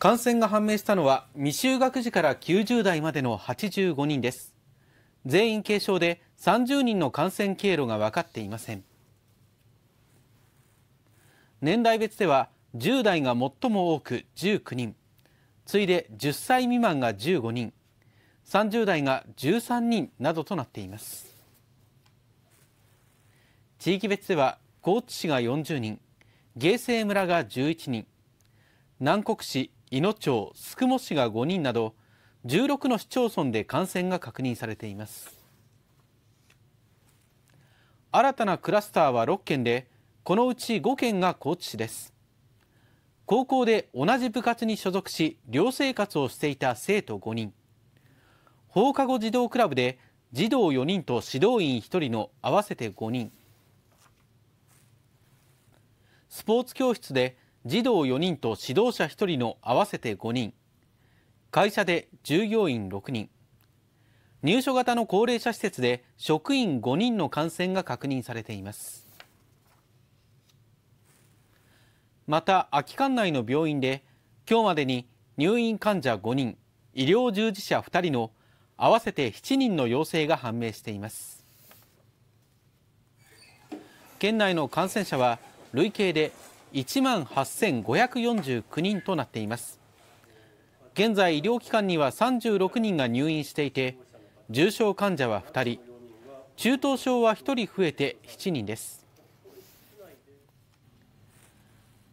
感染が判明したのは未就学児から90代までの85人です全員軽症で30人の感染経路が分かっていません年代別では10代が最も多く19人次いで10歳未満が15人30代が13人などとなっています地域別では高知市が40人芸西村が11人南国市伊野町、宿毛市が5人など16の市町村で感染が確認されています新たなクラスターは6件でこのうち5件が高知市です高校で同じ部活に所属し寮生活をしていた生徒5人放課後児童クラブで児童4人と指導員1人の合わせて5人スポーツ教室で児童4人と指導者1人の合わせて5人会社で従業員6人入所型の高齢者施設で職員5人の感染が確認されていますまた空き館内の病院で今日までに入院患者5人医療従事者2人の合わせて7人の陽性が判明しています県内の感染者は累計で1万8549人となっています現在医療機関には36人が入院していて重症患者は2人中等症は1人増えて7人です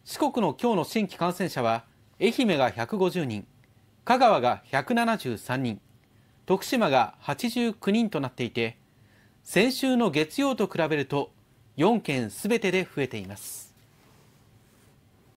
四国の今日の新規感染者は愛媛が150人香川が173人徳島が89人となっていて先週の月曜と比べると4県すべてで増えています